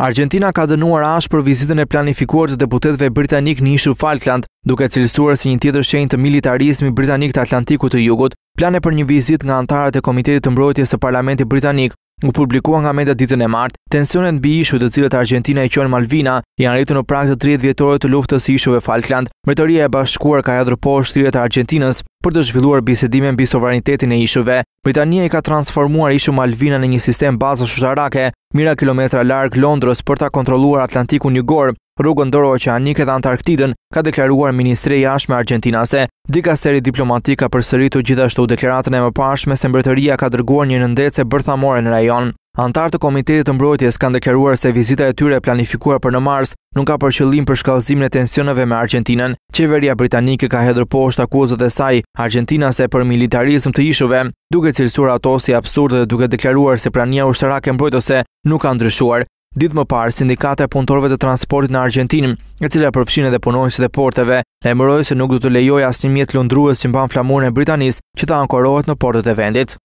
Argentina ka dënuar ash për vizitën e planifikuar të deputetve britanik në ishu Falkland, duke cilësuar si një tjetër shenjë të militarizmi britanik të Atlantiku të jugut, plane për një vizit nga antarët e Komitetit të Mbrojtjes të Parlamentit Britanik, u publikua nga media ditën e martë, tensionet mbi ishu të cilët Argentina i qon Malvina janë rritur në prag të 30 vjetore të luftës së ishuve Falkland. Mbretëria e Bashkuar ka hedhur poshtë të Argentinës për të zhvilluar bisedime mbi sovranitetin e ishuve. Britania i ka transformuar ishu Malvina në një sistem bazë shushtarake Mira kilometra larg Londros për ta kontrolluar Atlantikun jugor, rrugën dorëjo që anike dhe Antarktidën, ka deklaruar ministri i jashtëm argjentinase. Dikasteri diplomatik ka përsëritur gjithashtu deklaratën e mëparshme se Mbretëria ka dërguar një nëndetse bërthamore në rajon. Antartë të Komitetit të Mbrojtjes kanë deklaruar se vizita e tyre planifikuar për në mars nuk ka për qëllim për shkallëzimin e tensioneve me Argentinën. Qeveria britanike ka hedhur poshtë akuzat e saj Argentinase për militarizëm të ishujve, duke cilësuar ato si absurde dhe duke deklaruar se prania ushtarake mbrojtëse nuk ka ndryshuar. Ditë më parë, sindikata e punëtorëve të transportit në Argentinë, e cila përfshin edhe punonjësit e porteve, lajmëroi se nuk do të lejojë asnjë mjet lundrues që mban flamurin e Britanisë që të ankorohet në portet e vendit.